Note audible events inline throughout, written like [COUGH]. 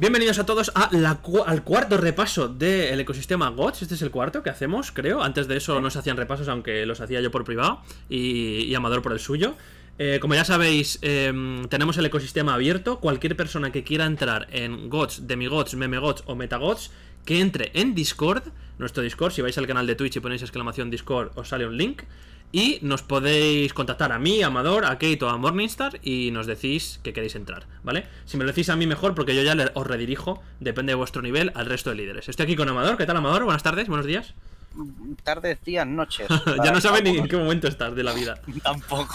Bienvenidos a todos al cuarto repaso del ecosistema GOTS. Este es el cuarto que hacemos, creo. Antes de eso no se hacían repasos, aunque los hacía yo por privado y, Amador por el suyo. Eh, como ya sabéis, em, tenemos el ecosistema abierto. Cualquier persona que quiera entrar en GOTS, DemiGOTS, MemeGOTS o MetaGOTS, que entre en Discord, nuestro Discord, si vais al canal de Twitch y ponéis exclamación Discord, os sale un link. Y nos podéis contactar a mí, a Amador, a Kate o a Morningstar y nos decís que queréis entrar, ¿vale? Si me lo decís a mí mejor, porque yo ya os redirijo, depende de vuestro nivel, al resto de líderes. Estoy aquí con Amador, ¿qué tal Amador? Buenas tardes, buenos días. Mm, tardes, días, noches. [LAUGHS] ya no saben ni en qué momento estás de la vida. [LAUGHS] Tampoco.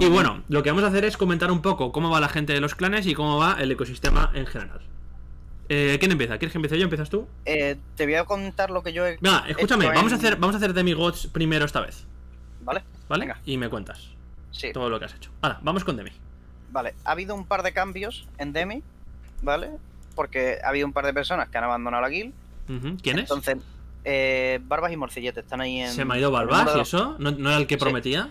y bueno, lo que vamos a hacer es comentar un poco cómo va la gente de los clanes y cómo va el ecosistema en general. Eh, ¿Quién empieza? ¿Quieres que empiece yo? ¿Empiezas tú? Eh, te voy a contar lo que yo he. escúchame, vamos, a hacer, vamos a hacer Demigods primero esta vez. ¿Vale? ¿Vale? Y me cuentas. Sí. Todo lo que has hecho. Ahora, vamos con Demi. Vale, ha habido un par de cambios en Demi, ¿vale? Porque ha habido un par de personas que han abandonado la guild. ¿Quiénes? Entonces, eh, Barbas y Morcillete están ahí en. Se me ha ido Barbas y eso. ¿No, era el que prometía?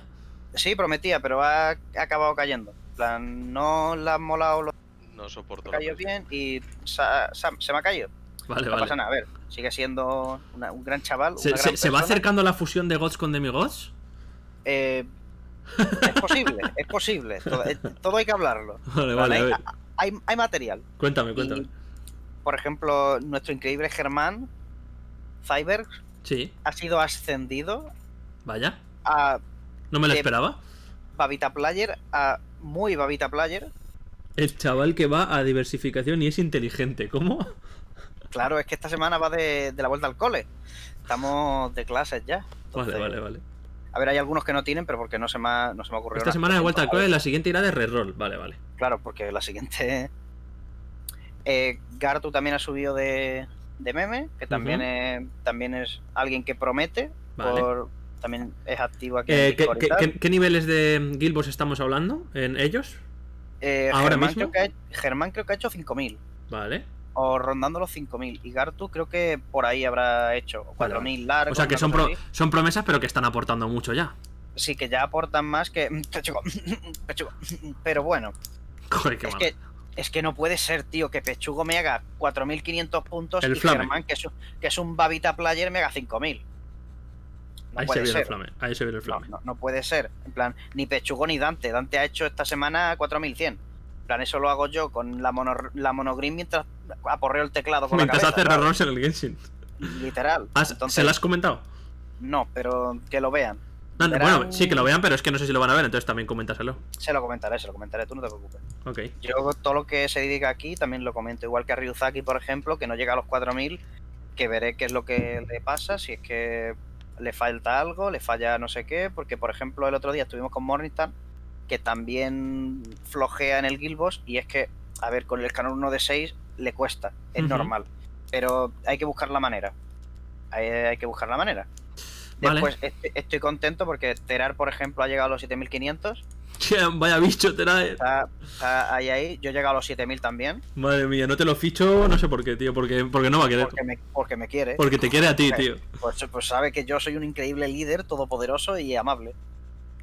Sí, prometía, pero ha, acabado cayendo. plan, no le han molado los no soporto. Me cayó bien y se me ha caído. Vale, no pasa nada, a ver, sigue siendo un gran chaval. Se, va acercando la fusión de Gods con Demigods? Eh, es posible, es posible. Todo, eh, hay que hablarlo. [LAUGHS] Vale, vale. Hay, material. Cuéntame, cuéntame. por ejemplo, nuestro increíble Germán, Cyber, sí. ha sido ascendido. Vaya. A, no me lo esperaba. Babita Player a muy Babita Player. El chaval que va a diversificación y es inteligente, ¿cómo? Claro, es que esta semana va de, de la vuelta al cole. Estamos de clases ya. Vale, vale, vale. A ver, hay algunos que no tienen, pero porque no se me ha, no Esta semana de vuelta al cole, la siguiente irá de reroll, vale, vale. Claro, porque la siguiente. Eh, Gartu también ha subido de, meme, que también, es, también es alguien que promete. también es activo aquí. Eh, en ¿qué, qué, qué, niveles de Gilbos estamos hablando en ellos? Eh, Germán Creo que ha, hecho 5.000. Vale. O rondando los 5.000. Y Gartu creo que por ahí habrá hecho 4.000 largos. O sea que son, promesas, pero que están aportando mucho ya. Sí, que ya aportan más que. [LAUGHS] Pechugo, [LAUGHS] Pero bueno. es, que, es que no puede ser, tío, que Pechugo me haga 4.500 puntos y Germán, que es, que es un Babita Player, me haga 5.000 ahí, puede se ser. Flame, ahí, se el flame. No, puede ser. En plan, ni Pechugo ni Dante. Dante ha hecho esta semana 4100. En plan, eso lo hago yo con la, mono, la monogreen mientras aporreo el teclado con mientras la cabeza. hace errores en el Genshin. Literal. ¿Se lo has comentado? No, pero que lo vean. bueno, sí que lo vean, pero es que no sé si lo van a ver, entonces también coméntaselo. Se lo comentaré, se lo comentaré, tú no te preocupes. Yo todo lo que se diga aquí también lo comento, igual que a Ryuzaki, por ejemplo, que no llega a los 4000, que veré qué es lo que le pasa, si es que le falta algo, le falla no sé qué, porque por ejemplo el otro día estuvimos con Morningstar, que también flojea en el Gilbos, y es que, a ver, con el escanor 1 de 6 le cuesta, es normal, pero hay que buscar la manera, hay, que buscar la manera. Después vale. Este, estoy contento porque Terar, por ejemplo, ha llegado a los 7500 [LAUGHS] Vaya bicho te la Está, ahí, ahí. Yo he llegado a los 7000 también. Madre mía, no te lo ficho, no sé por qué, tío. Porque, porque no va a querer. Porque me, quiere. Porque te quiere a ti, tío. Pues, pues, sabe que yo soy un increíble líder, todopoderoso y amable.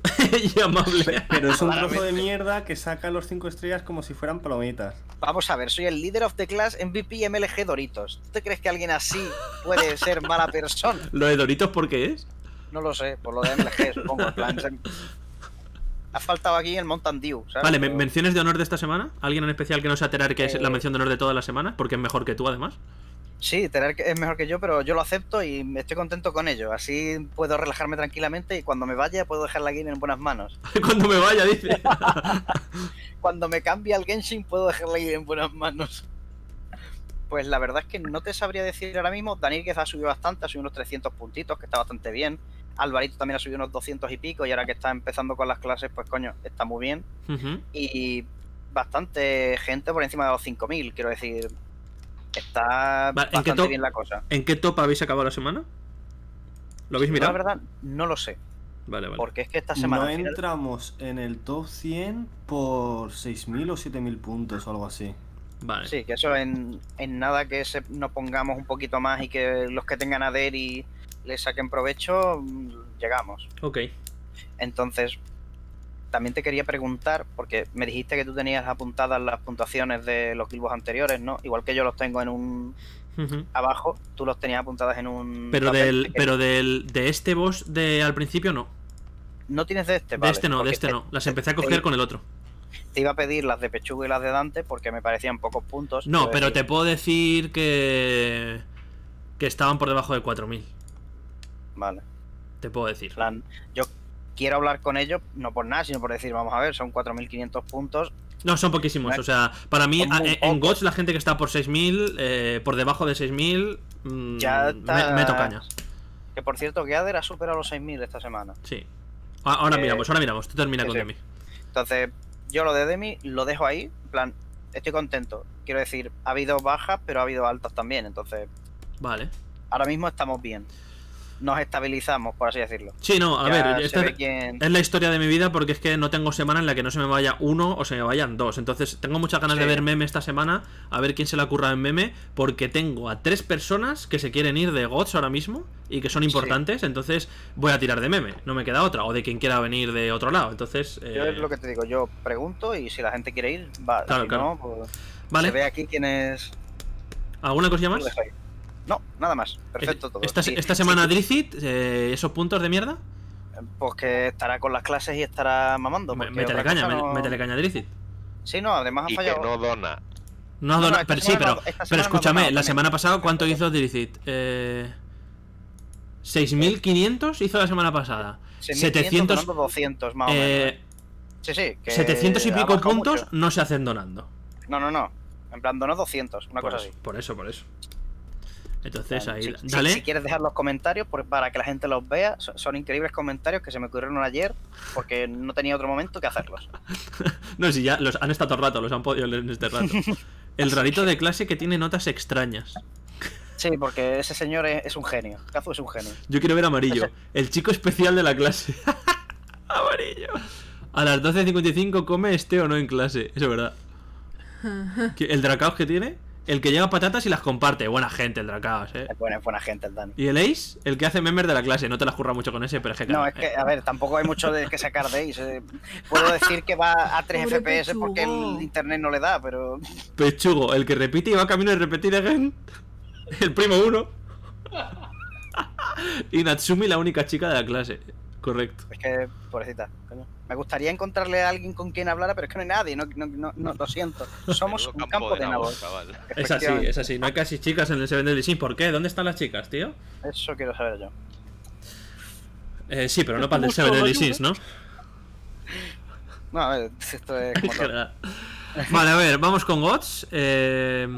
[LAUGHS] y amable. Pero es un trozo de mierda que saca los 5 estrellas como si fueran palomitas. Vamos a ver, soy el líder of the class MVP MLG Doritos. ¿Tú te crees que alguien así puede ser mala persona? [LAUGHS] ¿Lo de Doritos por qué es? No lo sé, por lo de MLG, supongo. En ha faltado aquí el Mountain Dew. Vale, ¿menciones de honor de esta semana? ¿Alguien en especial que no sea Terar, que es la eh. mención de honor de todas las semanas? Porque es mejor que tú, además. Sí, que es mejor que yo, pero yo lo acepto y estoy contento con ello. Así puedo relajarme tranquilamente y cuando me vaya puedo dejar la en buenas manos. [LAUGHS] cuando me vaya, dice. [LAUGHS] cuando me cambie al Genshin puedo dejar la en buenas manos. Pues la verdad es que no te sabría decir ahora mismo. Daniel ha subido bastante, ha subido unos 300 puntitos, que está bastante bien. Alvarito también ha subido unos 200 y pico y ahora que está empezando con las clases, pues coño, está muy bien. Y bastante gente por encima de los 5.000, quiero decir. Está bastante bien la cosa. ¿En qué top habéis acabado la semana? ¿Lo habéis mirado? No, la verdad, no lo sé. Vale, vale. Porque es que esta semana. No entramos en el top 100 por 6.000 o 7.000 puntos o algo así. Vale. Sí, que eso en, nada que nos pongamos un poquito más y que los que tengan a y le saquen provecho, mm, llegamos. Ok. Entonces, también te quería preguntar, porque me dijiste que tú tenías apuntadas las puntuaciones de los kilbos anteriores, ¿no? Igual que yo los tengo en un. Abajo, tú los tenías apuntadas en un. Pero, del, pero del, de este boss de al principio no. No tienes de este, De este no, de este no. Las empecé a coger con el otro. Te iba a pedir las de Pechuga y las de Dante porque me parecían pocos puntos. No, pero, te puedo decir que. que estaban por debajo de 4000. Vale. Te puedo decir. Plan, yo quiero hablar con ellos, no por nada, sino por decir, vamos a ver, son 4.500 puntos. No, son poquísimos. O sea, para mí, eh, en GOTS, la gente que está por 6.000, eh, por debajo de 6.000, mm, ya me, meto Que por cierto, Gadder ha superado los 6.000 esta semana. Sí. Ahora eh, miramos, ahora miramos. Tú termina con Demi. Entonces, yo lo de Demi lo dejo ahí. En plan, estoy contento. Quiero decir, ha habido bajas, pero ha habido altas también. Entonces, vale. Ahora mismo estamos bien nos estabilizamos, por así decirlo. Sí, no, a ver, es, la historia de mi vida porque es que no tengo semana en la que no se me vaya uno o se me vayan dos. Entonces, tengo muchas ganas de ver meme esta semana, a ver quién se la curra en meme, porque tengo a tres personas que se quieren ir de gods ahora mismo y que son importantes, entonces voy a tirar de meme, no me queda otra, o de quien quiera venir de otro lado. Entonces, Yo es eh, lo que te digo, yo pregunto y si la gente quiere ir, va. si No, pues, vale. Se ve aquí quién es. ¿Alguna cosilla más? No, nada más. Perfecto todo. Esta, semana sí. Eh, esos puntos de mierda. Pues que estará con las clases y estará mamando. Métele caña, caña a Sí, no, además ha fallado. Y que no dona. No, pero, sí, pero, pero escúchame, la semana pasada, ¿cuánto hizo Diricit? Eh, 6.500 hizo la semana pasada. 700. 200, 700 y pico puntos no se hacen donando. No, no, no. En plan, donó 200, una cosa así. Por eso, por eso. Entonces ahí, si, quieres dejar los comentarios para que la gente los vea, son, increíbles comentarios que se me ocurrieron ayer porque no tenía otro momento que hacerlos. [LAUGHS] no, si ya los han estado el rato, los han podido leer en este rato. [LAUGHS] El rarito de clase que tiene notas extrañas. Sí, porque ese señor es, un genio. Cazu es un genio. Yo quiero ver amarillo. El chico especial de la clase. [LAUGHS] amarillo. A las 12.55 come este o no en clase. Eso es verdad. ¿El dracaos que tiene? El que lleva patatas y las comparte. Buena gente el Dracaos, eh. Buena, gente el Dani. Y el Ace, el que hace memes de la clase. No te las curra mucho con ese, pero es que. No, es que, eh. a ver, tampoco hay mucho de que sacar de Ace. Eh. Puedo decir que va a 3 FPS porque el internet no le da, pero. Pechugo, el que repite y va camino de repetir again. El primo uno. [LAUGHS] y Natsumi, la única chica de la clase. Correcto. Es que, pobrecita, coño. Me gustaría encontrarle a alguien con quien hablara, pero es que no hay nadie, no, no, no, lo siento. [LAUGHS] Somos un campo, de, nabos. Es así, es así. No hay casi chicas en el Seven Deadly Sins. ¿Por qué? ¿Dónde están las chicas, tío? Eso quiero saber yo. Eh, sí, pero no [LAUGHS] para el del Seven Deadly ¿no? No, a ver, esto es... [LAUGHS] Como vale, a ver, vamos con Gods. Eh...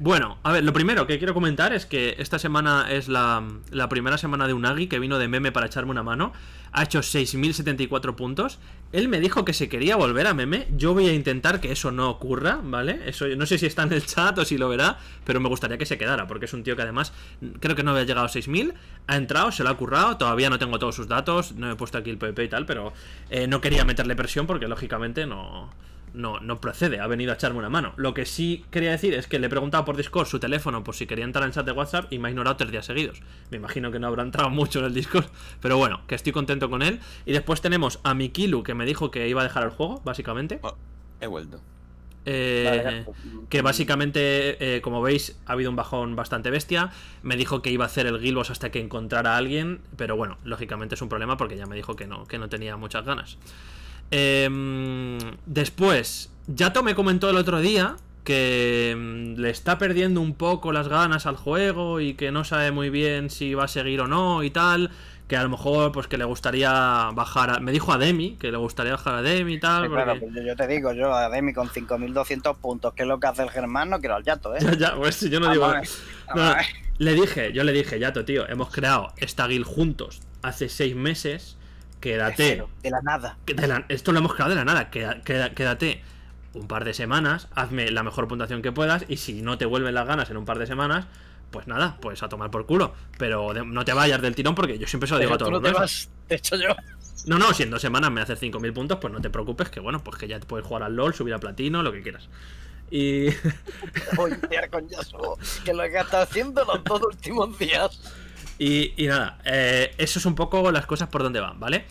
Bueno, a ver, lo primero que quiero comentar es que esta semana es la, primera semana de Unagi que vino de meme para echarme una mano. Ha hecho 6.074 puntos. Él me dijo que se quería volver a meme. Yo voy a intentar que eso no ocurra, ¿vale? Eso no sé si está en el chat o si lo verá, pero me gustaría que se quedara, porque es un tío que además creo que no había llegado a 6.000. Ha entrado, se lo ha currado. Todavía no tengo todos sus datos, no he puesto aquí el PP y tal, pero eh, no quería meterle presión porque lógicamente no no, no procede, ha venido a echarme una mano. Lo que sí quería decir es que le he preguntado por Discord su teléfono por si quería entrar en chat de WhatsApp y me ha ignorado tres días seguidos. Me imagino que no habrá entrado mucho en el Discord, pero bueno, que estoy contento con él. Y después tenemos a Mikilu que me dijo que iba a dejar el juego, básicamente. Oh, he vuelto. Eh, que básicamente, eh, como veis, ha habido un bajón bastante bestia. Me dijo que iba a hacer el Gilbos hasta que encontrara a alguien, pero bueno, lógicamente es un problema porque ya me dijo que no, que no tenía muchas ganas. Em, después, Yato me comentó el otro día que em, le está perdiendo un poco las ganas al juego y que no sabe muy bien si va a seguir o no y tal. Que a lo mejor, pues que le gustaría bajar. A... Me dijo a Demi que le gustaría bajar a Demi y tal. Pues yo te digo, yo a Demi con 5200 puntos, que es lo que hace el Germán, no quiero al Yato, ¿eh? [LAUGHS] ya, pues yo no digo. le dije, yo le dije, Yato, tío, hemos creado esta guild juntos hace seis meses Quédate. De, la nada. esto lo hemos creado de la nada. quédate un par de semanas, hazme la mejor puntuación que puedas y si no te vuelven las ganas en un par de semanas, pues nada, pues a tomar por culo. Pero no te vayas del tirón porque yo siempre se lo digo a todos. no te hecho yo. No, no, si en dos semanas me haces 5.000 puntos, pues no te preocupes, que bueno, pues que ya te puedes jugar al LOL, subir a platino, lo que quieras. Y. [LAUGHS] Voy a con Yasuo, que lo he gastado haciendo los dos últimos días. Y, nada, eh, eso es un poco las cosas por donde van, ¿vale?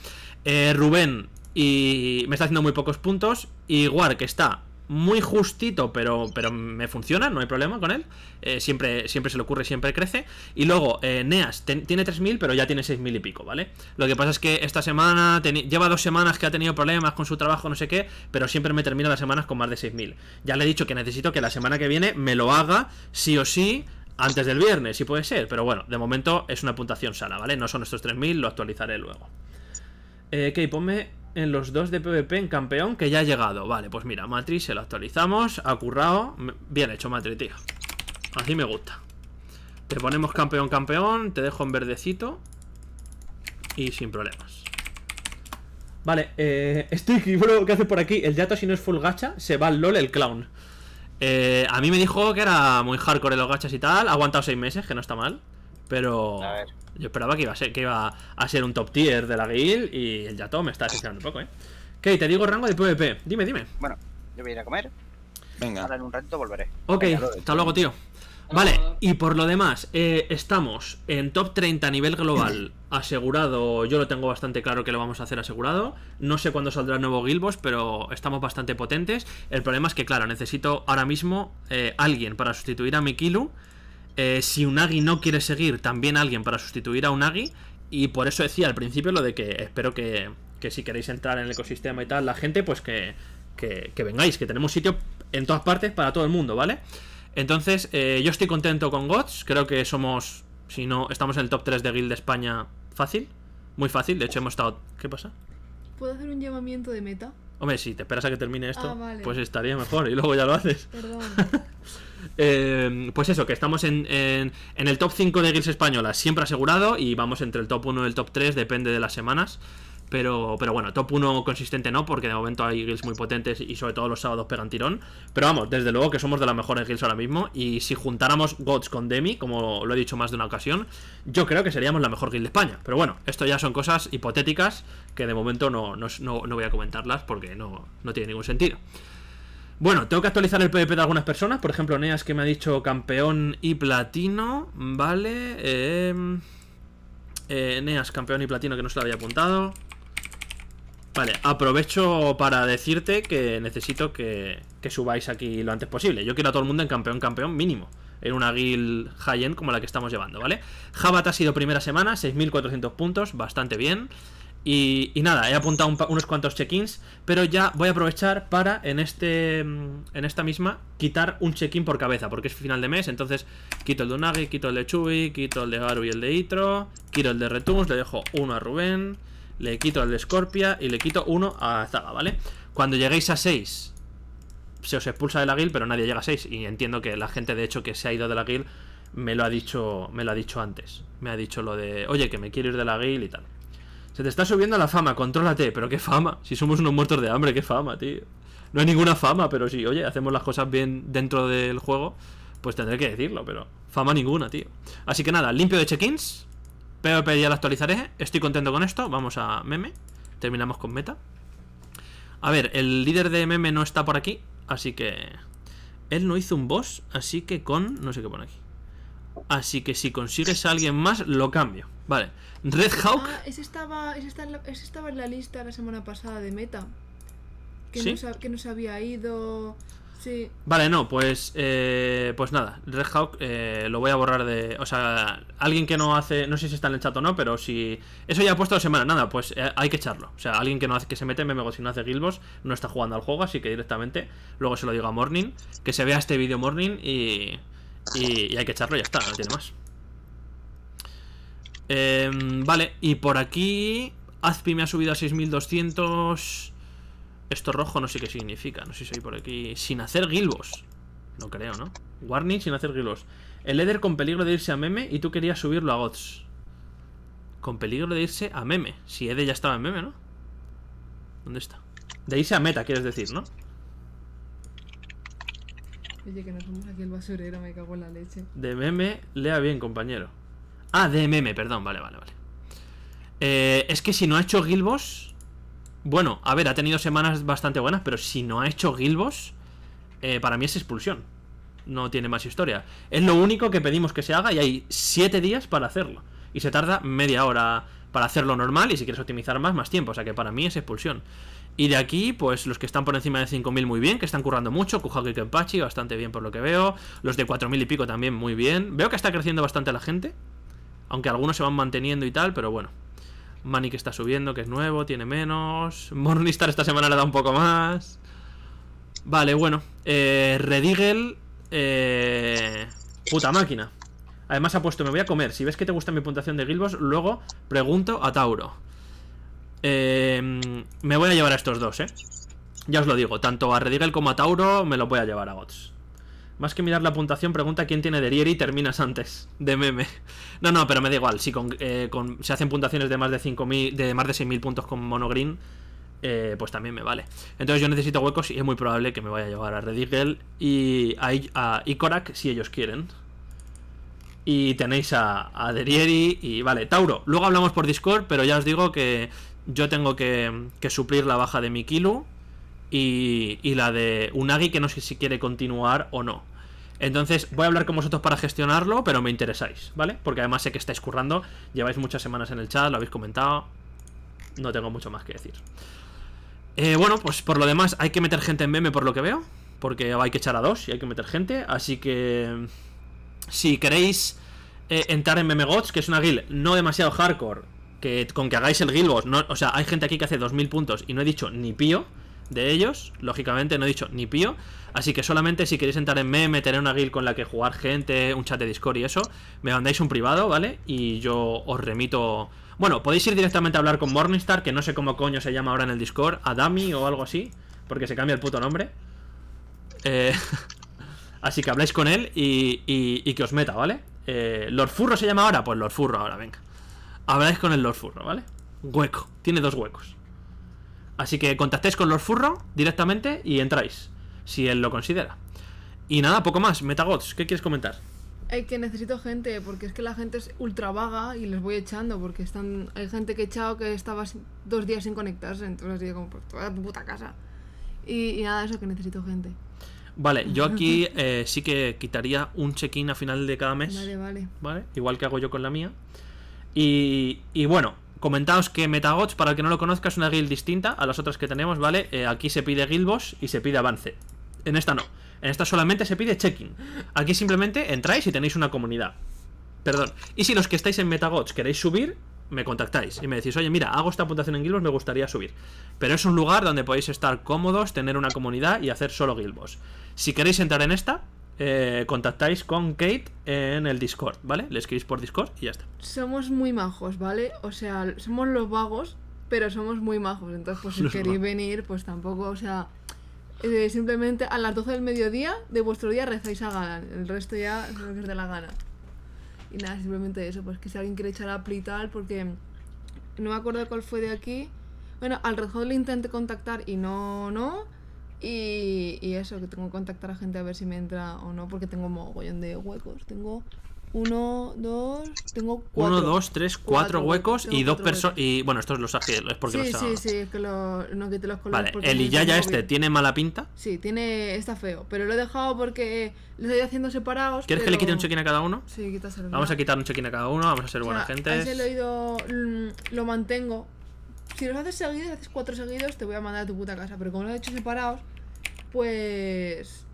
Eh, Rubén y me está haciendo muy pocos puntos. igual que está muy justito, pero, pero me funciona, no hay problema con él. Eh, siempre, siempre se le ocurre, siempre crece. Y luego, Neas tiene 3.000, pero ya tiene 6.000 y pico, ¿vale? Lo que pasa es que esta semana lleva dos semanas que ha tenido problemas con su trabajo, no sé qué, pero siempre me termina las semanas con más de 6.000. Ya le he dicho que necesito que la semana que viene me lo haga, sí o sí, antes del viernes, si puede ser, pero bueno, de momento es una puntuación sana, ¿vale? No son estos 3.000, lo actualizaré luego. Eh, ok, ponme en los dos de PvP en campeón que ya ha llegado. Vale, pues mira, Matrix se lo actualizamos, ha currado. Bien hecho, Matrix, tío. Así me gusta. Te ponemos campeón, campeón, te dejo en verdecito y sin problemas. Vale, eh, Sticky, bro, ¿qué hace por aquí? El yato, si no es full gacha, se va al LOL el clown. Eh, a mí me dijo que era muy hardcore en los gachas y tal. Ha aguantado seis meses, que no está mal. Pero yo esperaba que iba a ser, que iba a ser un top tier de la guild y el Yatom me está decepcionando un poco, ¿eh? te digo rango de PvP. Dime, dime. Bueno, yo voy a ir a comer. Venga. Ahora en un rato volveré. Ok, hasta luego, tío. Vale, y por lo demás, eh, estamos en top 30 a nivel global, asegurado, yo lo tengo bastante claro que lo vamos a hacer asegurado, no sé cuándo saldrá el nuevo Gilbos, pero estamos bastante potentes, el problema es que claro, necesito ahora mismo eh, alguien para sustituir a Mikilu, eh, si Unagi no quiere seguir, también alguien para sustituir a Unagi, y por eso decía al principio lo de que espero que, que si queréis entrar en el ecosistema y tal, la gente, pues que, que, vengáis, que tenemos sitio en todas partes para todo el mundo, ¿vale? vale entonces, eh, yo estoy contento con Gods. Creo que somos, si no, estamos en el top 3 de Guild de España fácil. Muy fácil. De hecho, hemos estado... ¿Qué pasa? ¿Puedo hacer un llamamiento de meta? Hombre, si te esperas a que termine esto, ah, pues estaría mejor y luego ya lo haces. Perdón. [LAUGHS] Eh, pues eso, que estamos en, en, en el top 5 de guilds españolas, siempre asegurado, y vamos entre el top 1 y el top 3, depende de las semanas. Pero, pero bueno, top 1 consistente no, porque de momento hay guilds muy potentes y sobre todo los sábados pegan tirón. Pero vamos, desde luego que somos de las mejores guilds ahora mismo. Y si juntáramos Gods con Demi, como lo he dicho más de una ocasión, yo creo que seríamos la mejor guild de España. Pero bueno, esto ya son cosas hipotéticas que de momento no, voy a comentarlas porque no, tiene ningún sentido. Bueno, tengo que actualizar el PvP de algunas personas. Por ejemplo, Neas que me ha dicho campeón y platino. Vale. Em, eh, Neas, campeón y platino que no se lo había apuntado. Vale, aprovecho para decirte que necesito que, subáis aquí lo antes posible. Yo quiero a todo el mundo en campeón, campeón mínimo. En una guild high-end como la que estamos llevando, ¿vale? Jabat ha sido primera semana, 6.400 puntos, bastante bien. Y, nada, he apuntado unos cuantos check-ins, pero ya voy a aprovechar para en, este, en esta misma quitar un check-in por cabeza, porque es final de mes, entonces quito el de Unagi, quito el de Chubi, quito el de Garu y el de Itro, quito el de Retumus, le dejo uno a Rubén... Le quito al de Scorpia y le quito uno a Zaga, ¿vale? Cuando lleguéis a 6 se os expulsa de la guild, pero nadie llega a 6 y entiendo que la gente de hecho que se ha ido de la guild me lo ha dicho, me lo ha dicho antes. Me ha dicho lo de, "Oye, que me quiero ir de la guild" y tal. Se te está subiendo la fama, contrólate, pero qué fama. Si somos unos muertos de hambre, qué fama, tío. No hay ninguna fama, pero si, oye, hacemos las cosas bien dentro del juego, pues tendré que decirlo, pero fama ninguna, tío. Así que nada, limpio de check-ins, PvP ya lo actualizaré. Estoy contento con esto. Vamos a meme. Terminamos con meta. A ver, el líder de meme no está por aquí. Así que... Él no hizo un boss. Así que con... No sé qué pone aquí. Así que si consigues a alguien más, lo cambio. Vale. Red ah, Hawk. ese, estaba, en la lista la semana pasada de meta. Que, que no se había ido. Vale, no, pues eh, pues nada, Red eh, lo voy a borrar de... O sea, alguien que no hace... No sé si está en el chat o no, pero si... Eso ya ha puesto la semana nada, pues eh, hay que echarlo. O sea, alguien que no hace que se mete en si no hace Gilbos, no está jugando al juego, así que directamente luego se lo digo a Morning, que se vea este vídeo Morning y, y, hay que echarlo, ya está, no tiene más. Em, vale, y por aquí... Azpi me ha subido a 6200... Esto rojo no sé qué significa. No sé si soy por aquí. Sin hacer gilbos. No creo, ¿no? Warning sin hacer gilbos. El Eder con peligro de irse a meme y tú querías subirlo a Gods. Con peligro de irse a meme. Si Eder ya estaba en meme, ¿no? ¿Dónde está? De irse a meta, quieres decir, ¿no? Oye, que nos vamos aquí el basurero, me cago en la leche. De meme, lea bien, compañero. Ah, de meme, perdón, vale, vale, vale. Eh, es que si no ha hecho Gilbos, bueno, a ver, ha tenido semanas bastante buenas, pero si no ha hecho Gilbos, eh, para mí es expulsión. No tiene más historia. Es lo único que pedimos que se haga y hay 7 días para hacerlo. Y se tarda media hora para hacerlo normal y si quieres optimizar más, más tiempo. O sea que para mí es expulsión. Y de aquí, pues los que están por encima de 5.000 muy bien, que están currando mucho, Kuhaku y bastante bien por lo que veo, los de 4.000 y pico también muy bien. Veo que está creciendo bastante la gente, aunque algunos se van manteniendo y tal, pero bueno que está subiendo, que es nuevo, tiene menos. [LAUGHS] Morningstar esta semana le da un poco más. Vale, bueno. Eh, eh, puta máquina. Además ha puesto, me voy a comer. Si ves que te gusta mi puntuación de Gilbos, luego pregunto a Tauro. Eh, me voy a llevar a estos dos, ¿eh? Ya os lo digo, tanto a Redigel como a Tauro me lo voy a llevar a Gots. Más que mirar la puntuación, pregunta quién tiene Derieri y terminas antes. De meme. No, no, pero me da igual. Si eh, se hacen puntuaciones de más de de más de 6.000 puntos con monogreen, eh, pues también me vale. Entonces yo necesito huecos y es muy probable que me vaya a llevar a Redigel y a, a si ellos quieren. Y tenéis a, Derieri y vale, Tauro. Luego hablamos por Discord, pero ya os digo que yo tengo que suplir la baja de mi Kilo y, la de Unagi que no sé si quiere continuar o no. Entonces voy a hablar con vosotros para gestionarlo, pero me interesáis, ¿vale? Porque además sé que estáis currando, lleváis muchas semanas en el chat, lo habéis comentado, no tengo mucho más que decir. Eh, bueno, pues por lo demás hay que meter gente en meme por lo que veo, porque hay que echar a dos y hay que meter gente, así que si queréis eh, entrar en Gods que es una guild no demasiado hardcore, que con que hagáis el guild o sea, hay gente aquí que hace 2000 puntos y no he dicho ni pío, de ellos. Lógicamente no he dicho ni pío. Así que solamente si queréis entrar en meme, tener una guild con la que jugar gente, un chat de Discord y eso, me mandáis un privado, ¿vale? Y yo os remito... Bueno, podéis ir directamente a hablar con Morningstar, que no sé cómo coño se llama ahora en el Discord, Adami o algo así, porque se cambia el puto nombre. Eh, [LAUGHS] así que habláis con él y, que os meta, ¿vale? Eh, ¿Lord Furro se llama ahora? Pues Lord Furro ahora, venga. Habláis con el Lord Furro, ¿vale? Hueco, tiene dos huecos. Así que contactéis con los Furro directamente y entráis, si él lo considera. Y nada, poco más. Metagods, ¿qué quieres comentar? Hay que necesito gente, porque es que la gente es ultra vaga y les voy echando, porque están hay gente que he echado que estaba dos días sin conectarse, entonces digo como por toda la puta casa. Y, nada, eso que necesito gente. Vale, yo [LAUGHS] aquí eh, sí que quitaría un check-in a final de cada mes. Vale, vale. igual que hago yo con la mía. y bueno, Comentaos que Metagods, para el que no lo conozca, es una guild distinta a las otras que tenemos, ¿vale? Eh, aquí se pide guild boss y se pide avance. En esta no. En esta solamente se pide checking. Aquí simplemente entráis y tenéis una comunidad. Perdón. Y si los que estáis en Metagods queréis subir, me contactáis y me decís, oye, mira, hago esta puntuación en boss, me gustaría subir. Pero es un lugar donde podéis estar cómodos, tener una comunidad y hacer solo boss Si queréis entrar en esta, eh, contactáis con Kate en el Discord, ¿vale? Le escribís por Discord y ya está. Somos muy majos, ¿vale? O sea, somos los vagos, pero somos muy majos. Entonces, pues si queréis venir, pues tampoco, o sea, eh, simplemente a las 12 del mediodía de vuestro día rezáis a gana. El resto ya es de la gana. Y nada, simplemente eso, pues que si alguien quiere echar a plital, porque no me acuerdo cuál fue de aquí. Bueno, al Red le intenté contactar y no, no. Y, eso, que tengo que contactar a gente a ver si me entra o no, porque tengo mogollón de huecos. Tengo uno, dos, tengo cuatro. Uno, dos, tres, cuatro, huecos y dos personas. Y bueno, estos los es porque sí, los Sí, sí, sí, es que lo, no quité los colores. Vale, el Iyaya este, ¿tiene mala pinta? Sí, tiene está feo, pero lo he dejado porque lo estoy haciendo separados. ¿Quieres que le quite un check-in a cada uno? Sí, quítaselo. Vamos a quitar un check-in a cada uno, vamos a ser o sea, buena gente. Lo, mm, lo mantengo si los haces seguidos, haces cuatro seguidos, te voy a mandar a tu puta casa. Pero como los he hecho separados, pues.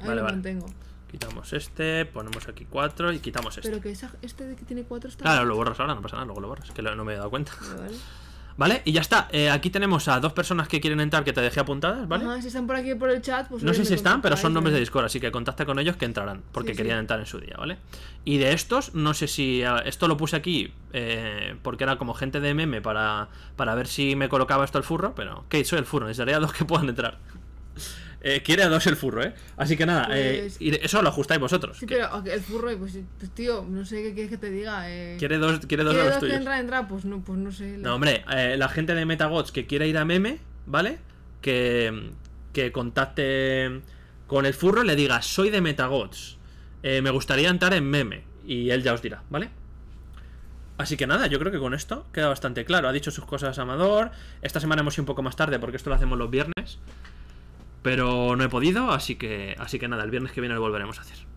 Ahí lo mantengo. Quitamos este, ponemos aquí cuatro y quitamos este. Pero que esa, este de que tiene cuatro está. Claro, lo borras ahora, no pasa nada, luego lo borras, que no me he dado cuenta. Vale. ¿Vale? Y ya está. Eh, aquí tenemos a dos personas que quieren entrar que te dejé apuntadas, ¿vale? sé si están por aquí por el chat, pues. No sé si están, pero son nombres de Discord, así que contacta con ellos que entrarán, porque querían entrar en su día, ¿vale? Y de estos, no sé si. Esto lo puse aquí eh, porque era como gente de meme para, ver si me colocaba esto el furro, pero. ¿Qué? soy el furro, necesitaría dos que puedan entrar. Eh, quiere a dos el furro, ¿eh? Así que nada, eh, pues- eso lo ajustáis vosotros. Sí, el furro, pues, tío, no sé qué quieres que te diga. Eh, quiere dos, quiere dos, dos entra, entra, pues no, pues sé. No, hombre, la gente de Metagots que quiera ir a meme, ¿vale? Que, que contacte con el furro, le diga, soy de Metagots. me gustaría entrar en meme. Y él ya os dirá, ¿vale? Así que nada, yo creo que con esto queda bastante claro. Ha dicho sus cosas Amador. Esta semana hemos ido un poco más tarde porque esto lo hacemos los viernes. Pero no he podido, así que, así que nada, el viernes que viene lo volveremos a hacer.